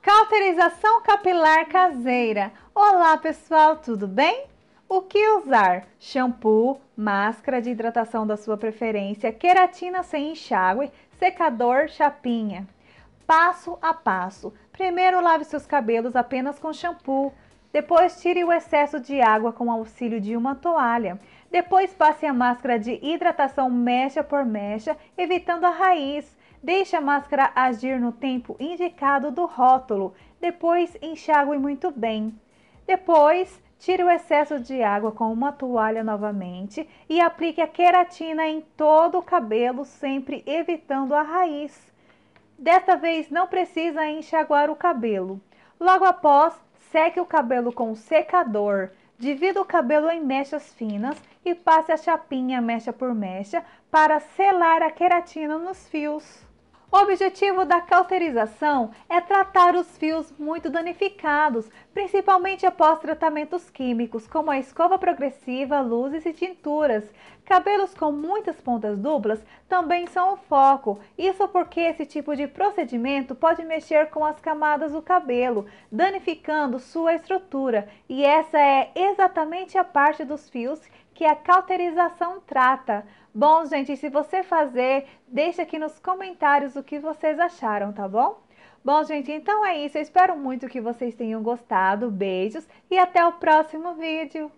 Cauterização capilar caseira. Olá, pessoal, tudo bem? O que usar? Shampoo, máscara de hidratação da sua preferência, queratina sem enxágue, secador, chapinha. Passo a passo. Primeiro lave seus cabelos apenas com shampoo. Depois tire o excesso de água com auxílio de uma toalha. Depois passe a máscara de hidratação mecha por mecha, evitando a raiz. Deixe a máscara agir no tempo indicado do rótulo, depois enxague muito bem. Depois, tire o excesso de água com uma toalha novamente e aplique a queratina em todo o cabelo, sempre evitando a raiz. Desta vez, não precisa enxaguar o cabelo. Logo após, seque o cabelo com o secador. Divida o cabelo em mechas finas e passe a chapinha mecha por mecha para selar a queratina nos fios. O objetivo da cauterização é tratar os fios muito danificados, principalmente após tratamentos químicos como a escova progressiva, luzes e tinturas. Cabelos com muitas pontas duplas também são o foco. Isso porque esse tipo de procedimento pode mexer com as camadas do cabelo, danificando sua estrutura, e essa é exatamente a parte dos fios que a cauterização trata. Bom, gente, se você fazer, deixa aqui nos comentários o que vocês acharam, tá bom? Bom, gente, então é isso. Eu espero muito que vocês tenham gostado. Beijos e até o próximo vídeo.